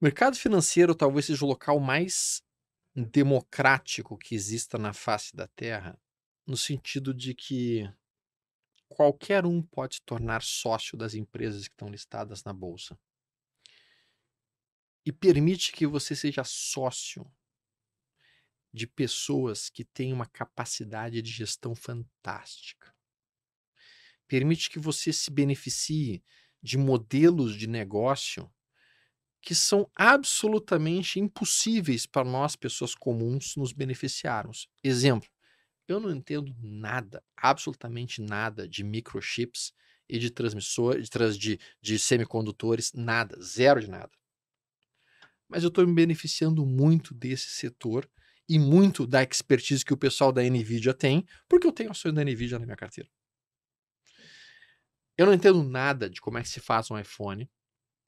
O mercado financeiro talvez seja o local mais democrático que exista na face da Terra, no sentido de que qualquer um pode se tornar sócio das empresas que estão listadas na bolsa. E permite que você seja sócio de pessoas que têm uma capacidade de gestão fantástica. Permite que você se beneficie de modelos de negócio que são absolutamente impossíveis para nós, pessoas comuns, nos beneficiarmos. Exemplo, eu não entendo nada, absolutamente nada de microchips e de transmissores, de, de, de semicondutores, nada, zero de nada. Mas eu estou me beneficiando muito desse setor e muito da expertise que o pessoal da NVIDIA tem, porque eu tenho ações da NVIDIA na minha carteira. Eu não entendo nada de como é que se faz um iPhone,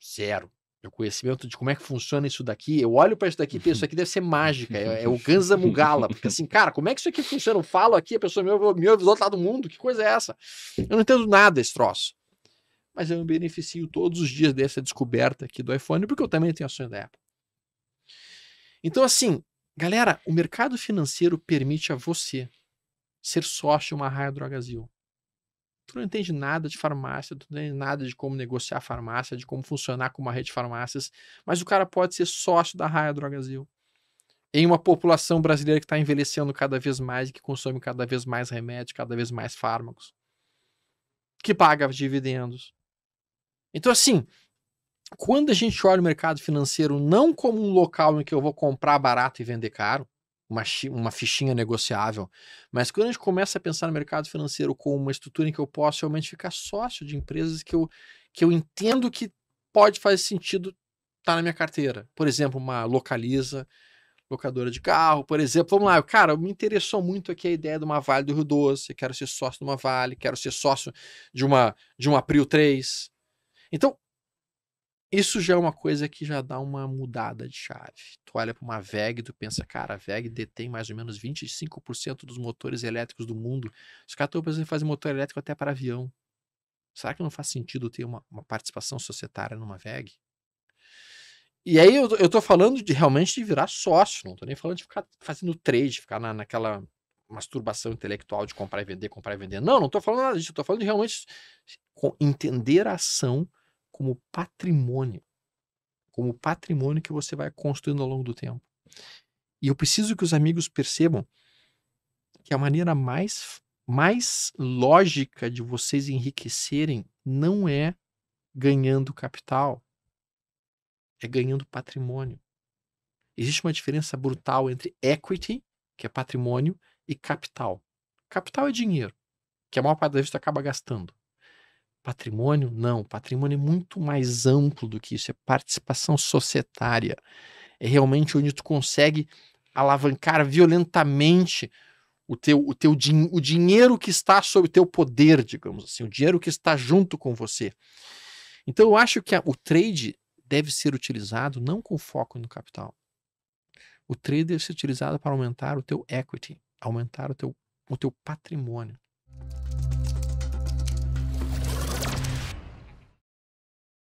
zero o conhecimento de como é que funciona isso daqui, eu olho para isso daqui e penso, isso aqui deve ser mágica, é, é o Ganza Mugala, porque assim, cara, como é que isso aqui funciona? Eu falo aqui, a pessoa me ouve, me ouve do outro lado do mundo, que coisa é essa? Eu não entendo nada desse troço. Mas eu me beneficio todos os dias dessa descoberta aqui do iPhone, porque eu também tenho ações da Apple. Então, assim, galera, o mercado financeiro permite a você ser sócio de uma raia do Brasil tu não entende nada de farmácia, tu não entende nada de como negociar farmácia, de como funcionar com uma rede de farmácias, mas o cara pode ser sócio da Raia Drogazil. Em uma população brasileira que está envelhecendo cada vez mais e que consome cada vez mais remédio, cada vez mais fármacos, que paga dividendos. Então, assim, quando a gente olha o mercado financeiro não como um local em que eu vou comprar barato e vender caro, uma, uma fichinha negociável. Mas quando a gente começa a pensar no mercado financeiro com uma estrutura em que eu posso realmente ficar sócio de empresas que eu, que eu entendo que pode fazer sentido estar tá na minha carteira. Por exemplo, uma localiza, locadora de carro, por exemplo. Vamos lá, cara, me interessou muito aqui a ideia de uma Vale do Rio Doce, quero ser sócio de uma Vale, quero ser sócio de uma de uma Prio 3. Então, isso já é uma coisa que já dá uma mudada de chave. Tu olha para uma VEG, tu pensa, cara, a VEG detém mais ou menos 25% dos motores elétricos do mundo. Os caras estão pensando em fazer motor elétrico até para avião. Será que não faz sentido ter uma, uma participação societária numa VEG? E aí eu, eu tô falando de realmente de virar sócio, não tô nem falando de ficar fazendo trade, ficar na, naquela masturbação intelectual de comprar e vender, comprar e vender. Não, não tô falando nada disso, eu tô falando de realmente entender a ação como patrimônio. Como patrimônio que você vai construindo ao longo do tempo. E eu preciso que os amigos percebam que a maneira mais, mais lógica de vocês enriquecerem não é ganhando capital, é ganhando patrimônio. Existe uma diferença brutal entre equity, que é patrimônio, e capital. Capital é dinheiro, que a maior parte da gente acaba gastando. Patrimônio? Não. Patrimônio é muito mais amplo do que isso. É participação societária. É realmente onde tu consegue alavancar violentamente o teu, o teu din o dinheiro que está sob teu poder, digamos assim, o dinheiro que está junto com você. Então eu acho que a, o trade deve ser utilizado não com foco no capital. O trade deve ser utilizado para aumentar o teu equity, aumentar o teu, o teu patrimônio.